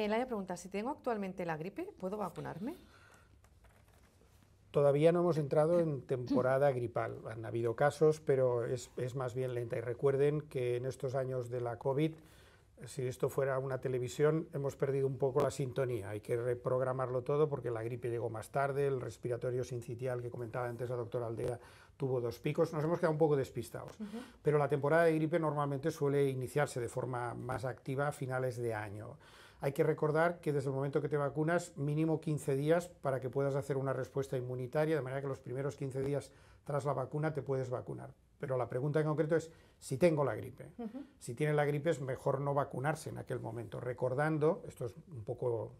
Elaya pregunta, si tengo actualmente la gripe, ¿puedo vacunarme? Todavía no hemos entrado en temporada gripal. Han habido casos, pero es, más bien lenta. Y recuerden que en estos años de la COVID, si esto fuera una televisión, hemos perdido un poco la sintonía. Hay que reprogramarlo todo porque la gripe llegó más tarde, el respiratorio sincitial que comentaba antes la doctora Aldea tuvo dos picos. Nos hemos quedado un poco despistados. Pero la temporada de gripe normalmente suele iniciarse de forma más activa a finales de año. Hay que recordar que desde el momento que te vacunas, mínimo 15 días para que puedas hacer una respuesta inmunitaria, de manera que los primeros 15 días tras la vacuna te puedes vacunar. Pero la pregunta en concreto es si tengo la gripe. Si tiene la gripe es mejor no vacunarse en aquel momento, recordando, esto es un poco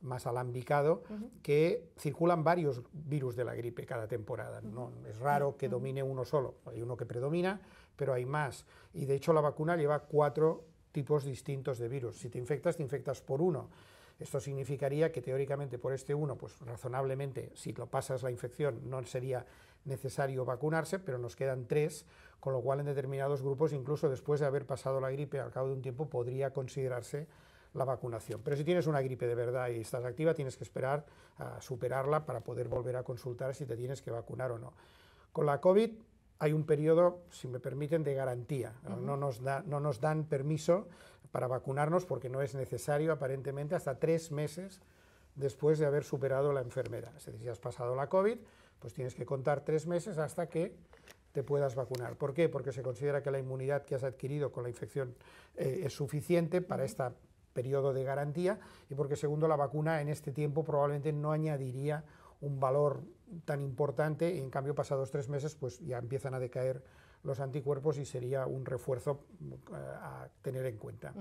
más alambicado, que circulan varios virus de la gripe cada temporada. No, es raro que domine uno solo, hay uno que predomina, pero hay más. Y de hecho la vacuna lleva cuatro tipos distintos de virus. Si te infectas, te infectas por uno. Esto significaría que teóricamente por este uno, pues razonablemente, si lo pasas la infección, no sería necesario vacunarse, pero nos quedan tres, con lo cual en determinados grupos, incluso después de haber pasado la gripe al cabo de un tiempo, podría considerarse la vacunación. Pero si tienes una gripe de verdad y estás activa, tienes que esperar a superarla para poder volver a consultar si te tienes que vacunar o no. Con la COVID hay un periodo, si me permiten, de garantía. no, nos da, no nos dan permiso para vacunarnos porque no es necesario aparentemente hasta tres meses después de haber superado la enfermedad. Es decir, si has pasado la COVID, pues tienes que contar tres meses hasta que te puedas vacunar. ¿Por qué? Porque se considera que la inmunidad que has adquirido con la infección eh, es suficiente para este periodo de garantía y porque segundo la vacuna en este tiempo probablemente no añadiría un valor tan importante y en cambio pasados tres meses pues ya empiezan a decaer los anticuerpos y sería un refuerzo eh, a tener en cuenta.